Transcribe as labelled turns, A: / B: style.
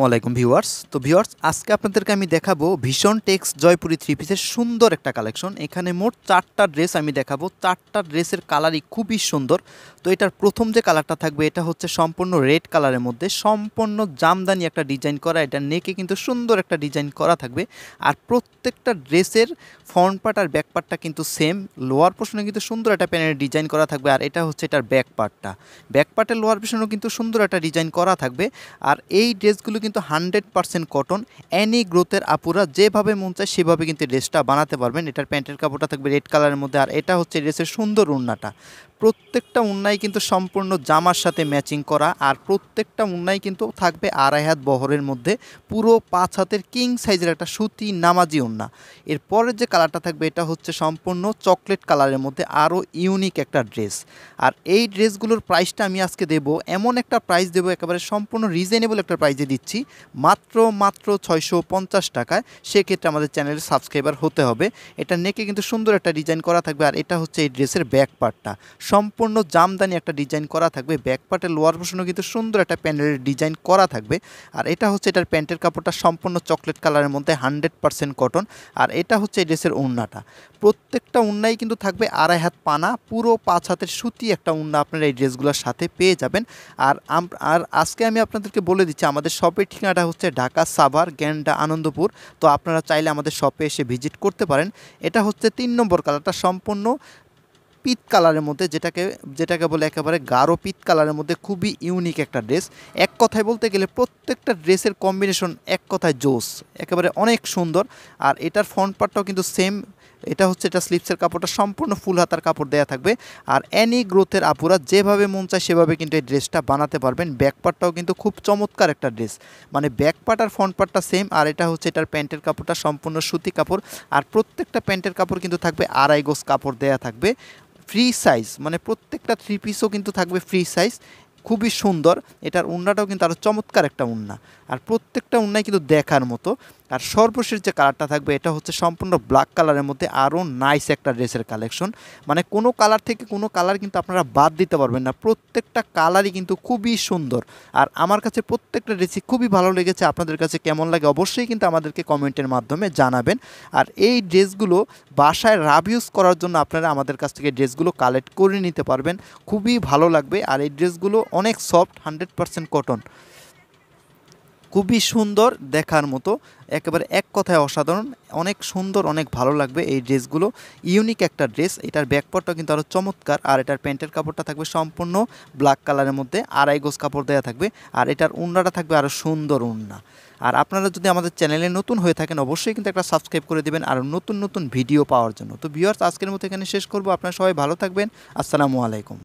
A: ওয়ালাইকুম ভিউয়ার্স তো ভিউয়ার্স আজকে আপনাদেরকে আমি দেখাবো ভীষণ টেক্স জয়পুরি থ্রি পিসের সুন্দর একটা কালেকশন এখানে মোট চারটা ড্রেস আমি দেখাবো চারটা ড্রেসের কালারই খুবই সুন্দর তো এটার প্রথম যে কালারটা থাকবে এটা হচ্ছে সম্পূর্ণ রেড কালারের মধ্যে সম্পূর্ণ জামদানি একটা ডিজাইন করা এটা নেকে কিন্তু সুন্দর একটা ডিজাইন করা থাকবে আর প্রত্যেকটা ড্রেসের ফ্রন্ট পার্ট আর ব্যাক পার্টটা কিন্তু সেম লোয়ার পোর্শনে কিন্তু সুন্দর একটা প্যানের ডিজাইন করা থাকবে আর এটা হচ্ছে এটার ব্যাক পার্টটা ব্যাক পার্টের লোয়ার পোর্শনেও কিন্তু সুন্দর একটা ডিজাইন করা থাকবে আর এই ড্রেসগুলো কিন্তু হানড্রেড পারসেন্ট কটন অ্যানি গ্রোথের আপুরা যেভাবে মন চায় সেভাবে কিন্তু ড্রেসটা বানাতে পারবেন এটার প্যান্টের কাপড়টা থাকবে রেড কালারের মধ্যে আর এটা হচ্ছে ড্রেসের সুন্দর উন্নাটা প্রত্যেকটা উন্নাই কিন্তু সম্পূর্ণ জামার সাথে ম্যাচিং করা আর প্রত্যেকটা উন্নাই কিন্তু থাকবে আড়াই হাত বহরের মধ্যে পুরো পাঁচ হাতের কিং সাইজের একটা সুতি নামাজি উন্না পরের যে কালারটা থাকবে এটা হচ্ছে সম্পূর্ণ চকলেট কালারের মধ্যে আরও ইউনিক একটা ড্রেস আর এই ড্রেসগুলোর প্রাইসটা আমি আজকে দেব এমন একটা প্রাইস দেবো একেবারে সম্পূর্ণ রিজনেবল একটা প্রাইসে দিচ্ছি দিচ্ছি মাত্র মাত্র ছয়শো পঞ্চাশ টাকায় সেক্ষেত্রে আমাদের চ্যানেলের সাবস্ক্রাইবার হতে হবে এটা নেকে কিন্তু সুন্দর একটা ডিজাইন করা থাকবে আর এটা হচ্ছে এই ড্রেসের ব্যাক পার্টটা সম্পূর্ণ জামদানি একটা ডিজাইন করা থাকবে ব্যাক পার্টের লোয়ার পোর্শনও কিন্তু সুন্দর একটা প্যান্ডেলের ডিজাইন করা থাকবে আর এটা হচ্ছে এটার প্যান্টের কাপড়টা সম্পূর্ণ চকলেট কালারের মধ্যে হান্ড্রেড পার্সেন্ট কটন আর এটা হচ্ছে এই ড্রেসের উন্নাটা প্রত্যেকটা উন্নাই কিন্তু থাকবে আড়াই হাত পানা পুরো পাঁচ হাতের সুতি একটা উন্না আপনারা এই ড্রেসগুলোর সাথে পেয়ে যাবেন আর আর আজকে আমি আপনাদেরকে বলে দিচ্ছি আমাদের সব শপের ঠিকানাটা হচ্ছে ঢাকা সাভার গ্যান্ডা আনন্দপুর তো আপনারা চাইলে আমাদের শপে এসে ভিজিট করতে পারেন এটা হচ্ছে তিন নম্বর কালারটা সম্পূর্ণ পিত কালারের মধ্যে যেটাকে যেটাকে বলে একেবারে গাঢ় পিত কালারের মধ্যে খুবই ইউনিক একটা ড্রেস এক কথায় বলতে গেলে প্রত্যেকটা ড্রেসের কম্বিনেশন এক কথায় জোস একেবারে অনেক সুন্দর আর এটার ফ্রন্ট পার্টটাও কিন্তু সেম এটা হচ্ছে এটা স্লিপসের কাপড়টা সম্পূর্ণ ফুল হাতার কাপড় দেওয়া থাকবে আর অ্যানি গ্রোথের আপুরা যেভাবে মন চায় সেভাবে কিন্তু এই ড্রেসটা বানাতে পারবেন ব্যাকপার্টটাও কিন্তু খুব চমৎকার একটা ড্রেস মানে ব্যাকপার্ট আর ফ্রন্ট পার্টটা সেম আর এটা হচ্ছে এটার প্যান্টের কাপড়টা সম্পূর্ণ সুতি কাপড় আর প্রত্যেকটা প্যান্টের কাপড় কিন্তু থাকবে আড়াই গোস কাপড় দেয়া থাকবে ফ্রি সাইজ মানে প্রত্যেকটা থ্রি পিসও কিন্তু থাকবে ফ্রি সাইজ খুবই সুন্দর এটার উন্নাটাও কিন্তু আরও চমৎকার একটা উন্না আর প্রত্যেকটা উন্নায় কিন্তু দেখার মতো আর সর্বশেষ যে কালারটা থাকবে এটা হচ্ছে সম্পূর্ণ ব্ল্যাক কালারের মধ্যে আরও নাইস একটা ড্রেসের কালেকশন মানে কোনো কালার থেকে কোনো কালার কিন্তু আপনারা বাদ দিতে পারবেন না প্রত্যেকটা কালারই কিন্তু খুবই সুন্দর আর আমার কাছে প্রত্যেকটা ড্রেসই খুবই ভালো লেগেছে আপনাদের কাছে কেমন লাগে অবশ্যই কিন্তু আমাদেরকে কমেন্টের মাধ্যমে জানাবেন আর এই ড্রেসগুলো বাসায় রাব ইউজ করার জন্য আপনারা আমাদের কাছ থেকে ড্রেসগুলো কালেক্ট করে নিতে পারবেন খুবই ভালো লাগবে আর এই ড্রেসগুলো অনেক সফট হান্ড্রেড পারসেন্ট কটন খুবই সুন্দর দেখার মতো একেবারে এক কথায় অসাধারণ অনেক সুন্দর অনেক ভালো লাগবে এই ড্রেসগুলো ইউনিক একটা ড্রেস এটার ব্যাকপটটা কিন্তু আরও চমৎকার আর এটার প্যান্টের কাপড়টা থাকবে সম্পূর্ণ ব্ল্যাক কালারের মধ্যে আড়াই গোজ কাপড় দেওয়া থাকবে আর এটার উন্নাটা থাকবে আরও সুন্দর উন্না আর আপনারা যদি আমাদের চ্যানেলে নতুন হয়ে থাকেন অবশ্যই কিন্তু একটা সাবস্ক্রাইব করে দেবেন আর নতুন নতুন ভিডিও পাওয়ার জন্য তো ভিওর্স আজকের মতো এখানে শেষ করবো আপনারা সবাই ভালো থাকবেন আসসালামু আলাইকুম